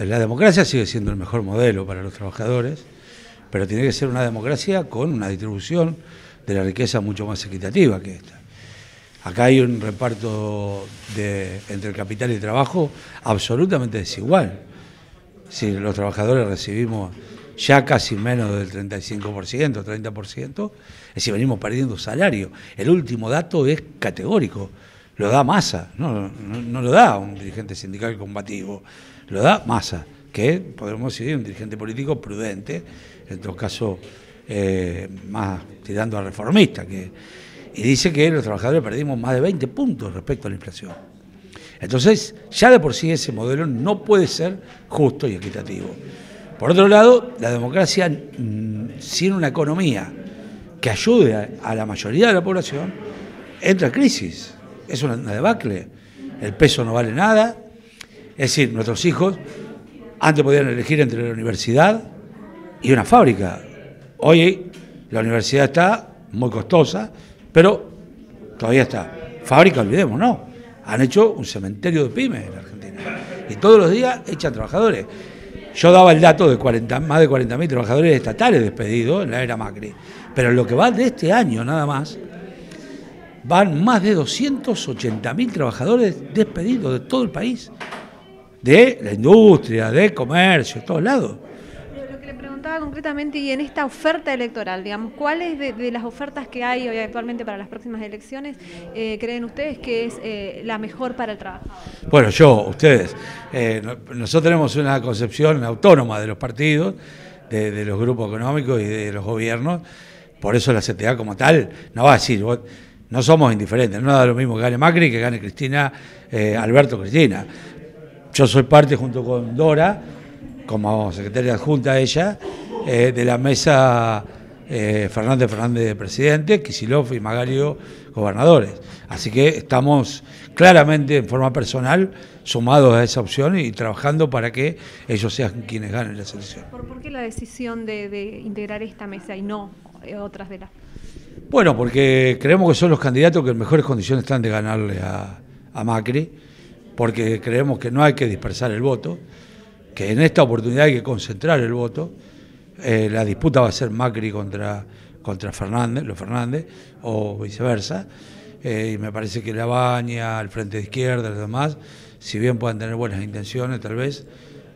La democracia sigue siendo el mejor modelo para los trabajadores, pero tiene que ser una democracia con una distribución de la riqueza mucho más equitativa que esta. Acá hay un reparto entre capital y trabajo absolutamente desigual. Si los trabajadores recibimos ya casi menos del 35%, 30%, es decir, venimos perdiendo salario. El último dato es categórico lo da masa, no, lo da un dirigente sindical combativo, lo da masa, que podemos decir un dirigente político prudente, en todo caso eh, más tirando a reformista, que, y dice que los trabajadores perdimos más de 20 puntos respecto a la inflación. Entonces, ya de por sí ese modelo no puede ser justo y equitativo. Por otro lado, la democracia mm, sin una economía que ayude a, a la mayoría de la población entra en crisis es una, debacle. El peso no vale nada. Es decir, nuestros hijos antes podían elegir entre la universidad y una fábrica. Hoy la universidad está muy costosa, pero todavía está. Fábrica, olvidemos, no. Han hecho un cementerio de pymes en Argentina. Y todos los días echan trabajadores. Yo daba el dato de 40, más de 40.000 trabajadores estatales despedidos en la era Macri. Pero lo que va de este año nada más, van más de 280.000 trabajadores despedidos de todo el país, de la industria, de comercio, de todos lados. lo que le preguntaba concretamente, y en esta oferta electoral, digamos, ¿cuáles de, las ofertas que hay hoy actualmente para las próximas elecciones eh, creen ustedes que es eh, la mejor para el trabajo? Bueno, yo, ustedes, eh, nosotros tenemos una concepción autónoma de los partidos, de, los grupos económicos y de los gobiernos, por eso la CTA como tal no va a decir, no somos indiferentes, no da lo mismo que gane Macri, que gane Cristina, eh, Alberto Cristina. Yo soy parte junto con Dora, como secretaria adjunta a ella, eh, de la mesa eh, Fernández Fernández de presidente, Kisilov y Magalio gobernadores. Así que estamos claramente en forma personal sumados a esa opción y trabajando para que ellos sean quienes ganen la selección. ¿Por, qué la decisión de integrar esta mesa y no otras de las bueno, porque creemos que son los candidatos que en mejores condiciones están de ganarle a, Macri, porque creemos que no hay que dispersar el voto, que en esta oportunidad hay que concentrar el voto. Eh, la disputa va a ser Macri contra, contra Fernández, los Fernández, o viceversa. Eh, y me parece que la baña, el frente de izquierda, los demás, si bien pueden tener buenas intenciones, tal vez,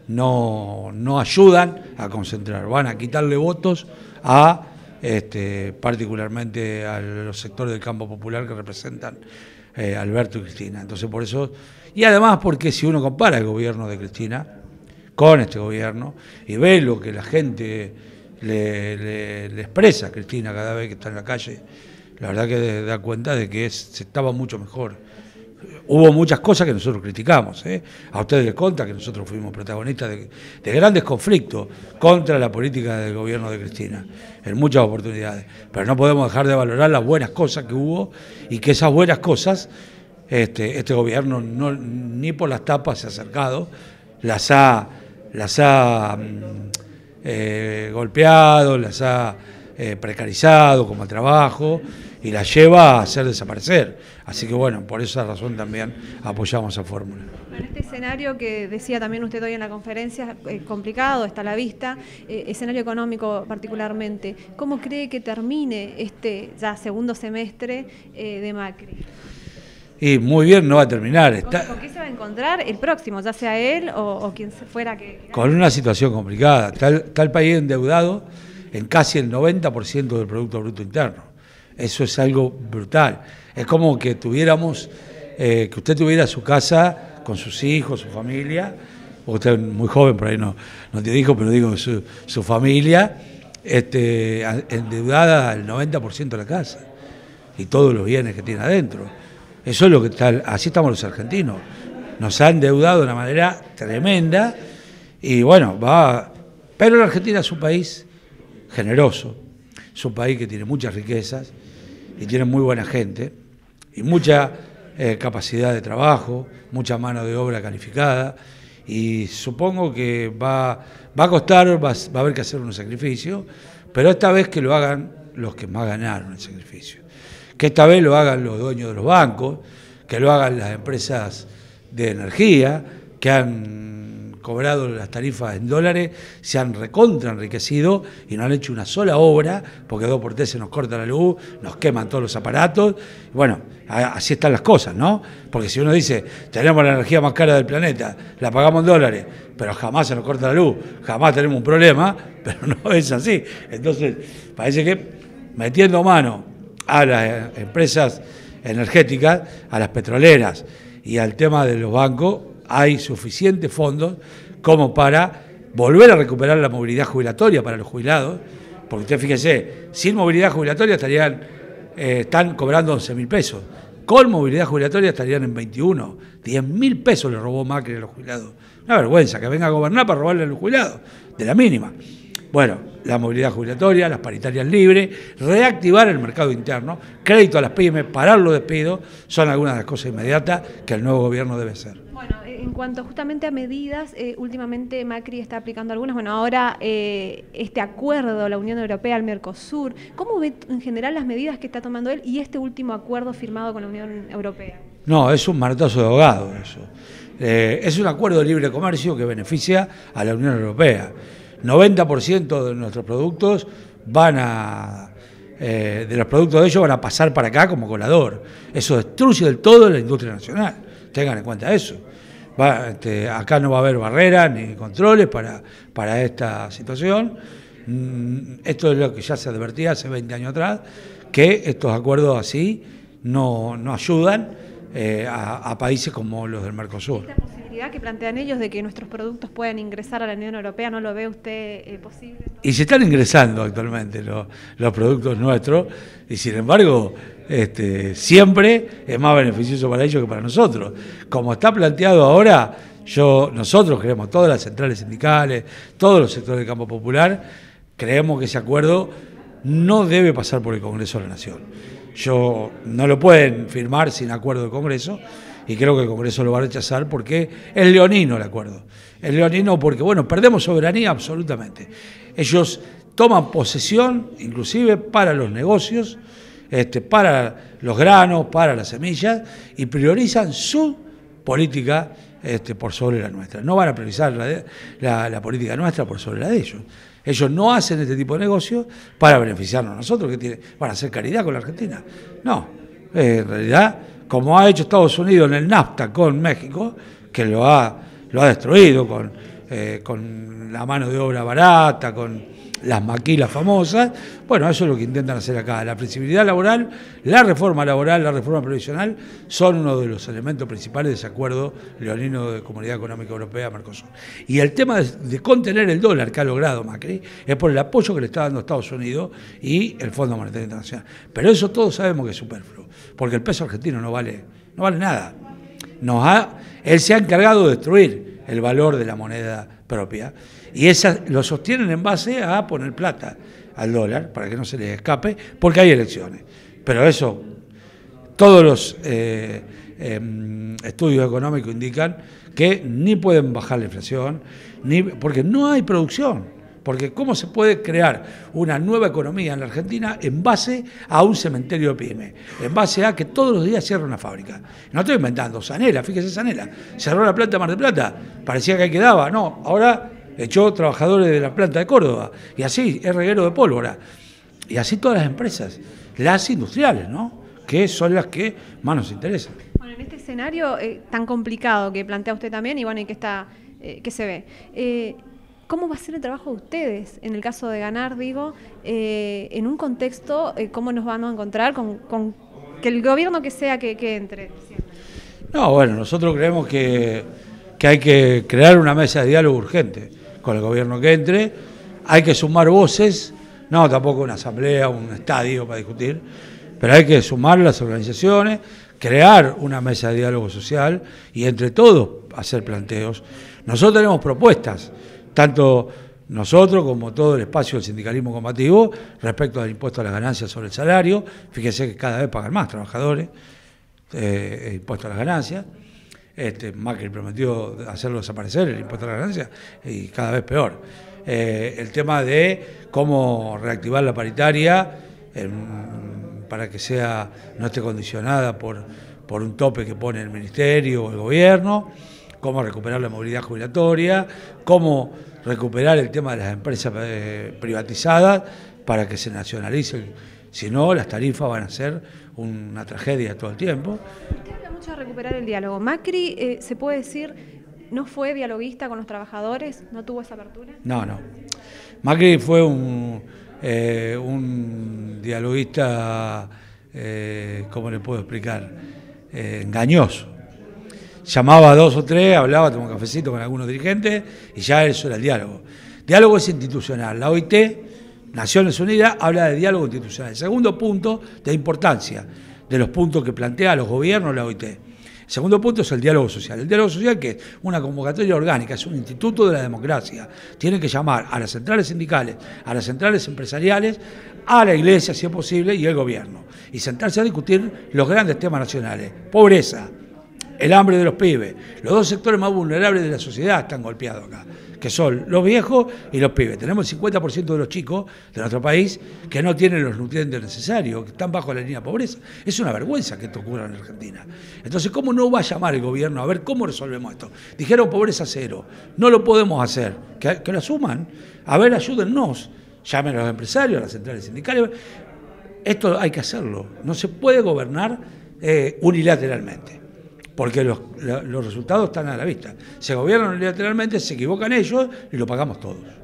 no, no ayudan a concentrar. Van a quitarle votos a este, particularmente a los sectores del campo popular que representan eh, Alberto y Cristina. Entonces, por eso, y además porque si uno compara el gobierno de Cristina con este gobierno y ve lo que la gente le, expresa a Cristina cada vez que está en la calle, la verdad que da cuenta de que se estaba mucho mejor Hubo muchas cosas que nosotros criticamos. ¿eh? A ustedes les conta que nosotros fuimos protagonistas de, grandes conflictos contra la política del gobierno de Cristina, en muchas oportunidades. Pero no podemos dejar de valorar las buenas cosas que hubo y que esas buenas cosas este, este gobierno ni por las tapas se ha acercado, las ha, las ha mm, eh, golpeado, las ha eh, precarizado como el trabajo y la lleva a hacer desaparecer. Así que bueno, por esa razón también apoyamos a Fórmula. En este escenario que decía también usted hoy en la conferencia, eh, complicado, está a la vista, eh, escenario económico particularmente, ¿cómo cree que termine este ya segundo semestre eh, de Macri? Y muy bien, no va a terminar. Está... ¿Con, qué se va a encontrar el próximo, ya sea él o, o quien fuera que... Con una situación complicada. Está el, país endeudado en casi el 90% del Producto Bruto Interno. Eso es algo brutal. Es como que tuviéramos, eh, que usted tuviera su casa con sus hijos, su familia, usted es muy joven, por ahí no, no te dijo, pero digo, su, familia este, endeudada al 90% de la casa y todos los bienes que tiene adentro. Eso es lo que tal, así estamos los argentinos. Nos han endeudado de una manera tremenda y bueno, va. Pero la Argentina es un país generoso, es un país que tiene muchas riquezas, y tienen muy buena gente y mucha eh, capacidad de trabajo, mucha mano de obra calificada y supongo que va, va a costar, va, va a haber que hacer un sacrificio, pero esta vez que lo hagan los que más ganaron el sacrificio. Que esta vez lo hagan los dueños de los bancos, que lo hagan las empresas de energía, que han cobrado las tarifas en dólares, se han recontra enriquecido y no han hecho una sola obra, porque dos por tres se nos corta la luz, nos queman todos los aparatos. Bueno, así están las cosas, ¿no? Porque si uno dice, tenemos la energía más cara del planeta, la pagamos en dólares, pero jamás se nos corta la luz, jamás tenemos un problema, pero no es así. Entonces, parece que metiendo mano a las eh, empresas energéticas, a las petroleras y al tema de los bancos, hay suficientes fondos como para volver a recuperar la movilidad jubilatoria para los jubilados, porque usted fíjese, sin movilidad jubilatoria estarían, eh, están cobrando 11 mil pesos, con movilidad jubilatoria estarían en 21, 10 mil pesos le robó Macri a los jubilados. Una vergüenza que venga a gobernar para robarle a los jubilados, de la mínima. Bueno, la movilidad jubilatoria, las paritarias libres, reactivar el mercado interno, crédito a las pymes, parar los despidos, son algunas de las cosas inmediatas que el nuevo gobierno debe hacer. Bueno, eh, en cuanto justamente a medidas, eh, últimamente Macri está aplicando algunas. Bueno, ahora eh, este acuerdo, la Unión Europea, al Mercosur, ¿cómo ve en general las medidas que está tomando él y este último acuerdo firmado con la Unión Europea? No, es un martazo de ahogado eso. es un acuerdo de libre comercio que beneficia a la Unión Europea. 90% de nuestros productos van a, de los productos de ellos van a pasar para acá como colador. Eso destruye del todo la industria nacional. Tengan en cuenta eso. Este, acá no va a haber barreras ni controles para, para esta situación. Mm, esto es lo que ya se advertía hace 20 años atrás, que estos acuerdos así no, no ayudan eh, a, países como los del Mercosur. ¿Esta posibilidad que plantean ellos de que nuestros productos puedan ingresar a la Unión Europea no lo ve usted eh, posible? Y se están ingresando actualmente los, los productos nuestros, y sin embargo este, siempre es más beneficioso para ellos que para nosotros. Como está planteado ahora, yo, nosotros creemos, todas las centrales sindicales, todos los sectores del campo popular, creemos que ese acuerdo no debe pasar por el Congreso de la Nación. Yo, no lo pueden firmar sin acuerdo del Congreso y creo que el Congreso lo va a rechazar porque es leonino el acuerdo. Es leonino porque, bueno, perdemos soberanía absolutamente. Ellos toman posesión, inclusive para los negocios, este, para los granos, para las semillas, y priorizan su política este, por sobre la nuestra. No van a priorizar la, política nuestra por sobre la de ellos. Ellos no hacen este tipo de negocio para beneficiarnos a nosotros, que tiene, para hacer caridad con la Argentina. No, eh, en realidad, como ha hecho Estados Unidos en el NAFTA con México, que lo ha, lo ha destruido con eh, con la mano de obra barata, con las maquilas famosas. Bueno, eso es lo que intentan hacer acá. La flexibilidad laboral, la reforma laboral, la reforma provisional son uno de los elementos principales de ese acuerdo leonino de Comunidad Económica Europea, Mercosur. Y el tema de, de contener el dólar que ha logrado Macri es por el apoyo que le está dando Estados Unidos y el Fondo Monetario Internacional. Pero eso todos sabemos que es superfluo, porque el peso argentino no vale, no vale nada. Nos ha, él se ha encargado de destruir el valor de la moneda propia. Y esas lo sostienen en base a poner plata al dólar, para que no se les escape, porque hay elecciones. Pero eso, todos los eh, em, estudios económicos indican que ni pueden bajar la inflación, ni, porque no hay producción. Porque ¿cómo se puede crear una nueva economía en la Argentina en base a un cementerio de pyme? En base a que todos los días cierra una fábrica. No estoy inventando, Sanela, fíjese Sanela, cerró la planta Mar de Plata, parecía que ahí quedaba, no, ahora echó trabajadores de la planta de Córdoba, y así, es reguero de pólvora. Y así todas las empresas, las industriales, ¿no? Que son las que más nos interesan. Bueno, en este escenario eh, tan complicado que plantea usted también, y bueno, y que está, eh, que se ve. Eh, ¿Cómo va a ser el trabajo de ustedes, en el caso de ganar, digo, eh, en un contexto, eh, cómo nos vamos a encontrar con, que el gobierno que sea que, entre? No, bueno, nosotros creemos que, que hay que crear una mesa de diálogo urgente con el gobierno que entre, hay que sumar voces, no tampoco una asamblea, un estadio para discutir, pero hay que sumar las organizaciones, crear una mesa de diálogo social y entre todos hacer planteos. Nosotros tenemos propuestas, tanto nosotros como todo el espacio del sindicalismo combativo respecto al impuesto a las ganancias sobre el salario. Fíjense que cada vez pagan más trabajadores eh, el impuesto a las ganancias. Este, Macri prometió hacerlo desaparecer el impuesto a las ganancias y cada vez peor. Eh, el tema de cómo reactivar la paritaria para que sea no esté condicionada por un tope que pone el ministerio o el gobierno cómo recuperar la movilidad jubilatoria, cómo recuperar el tema de las empresas eh, privatizadas para que se nacionalicen. Si no, las tarifas van a ser una tragedia todo el tiempo. Usted habla mucho de recuperar el diálogo. Macri, eh, ¿se puede decir, no fue dialoguista con los trabajadores? ¿No tuvo esa apertura? No, no. Macri fue un, eh, dialoguista, ¿cómo le puedo explicar? engañoso llamaba a dos o tres, hablaba, tomaba un cafecito con algunos dirigentes y ya eso era el diálogo. Diálogo es institucional. La OIT, Naciones Unidas, habla de diálogo institucional. El segundo punto de importancia de los puntos que plantea los gobiernos la OIT. El segundo punto es el diálogo social. El diálogo social que es una convocatoria orgánica, es un instituto de la democracia. Tiene que llamar a las centrales sindicales, a las centrales empresariales, a la iglesia si es posible y al gobierno. Y sentarse a discutir los grandes temas nacionales. Pobreza, el hambre de los pibes. Los dos sectores más vulnerables de la sociedad están golpeados acá, que son los viejos y los pibes. Tenemos el 50% de los chicos de nuestro país que no tienen los nutrientes necesarios, que están bajo la línea de pobreza. Es una vergüenza que esto ocurra en Argentina. Entonces, ¿cómo no va a llamar el gobierno a ver cómo resolvemos esto? Dijeron pobreza cero, no lo podemos hacer. Que, lo asuman. A ver, ayúdennos. Llamen a los empresarios, a las centrales sindicales. Esto hay que hacerlo. No se puede gobernar eh, unilateralmente porque los, los resultados están a la vista. Se gobiernan unilateralmente, se equivocan ellos y lo pagamos todos.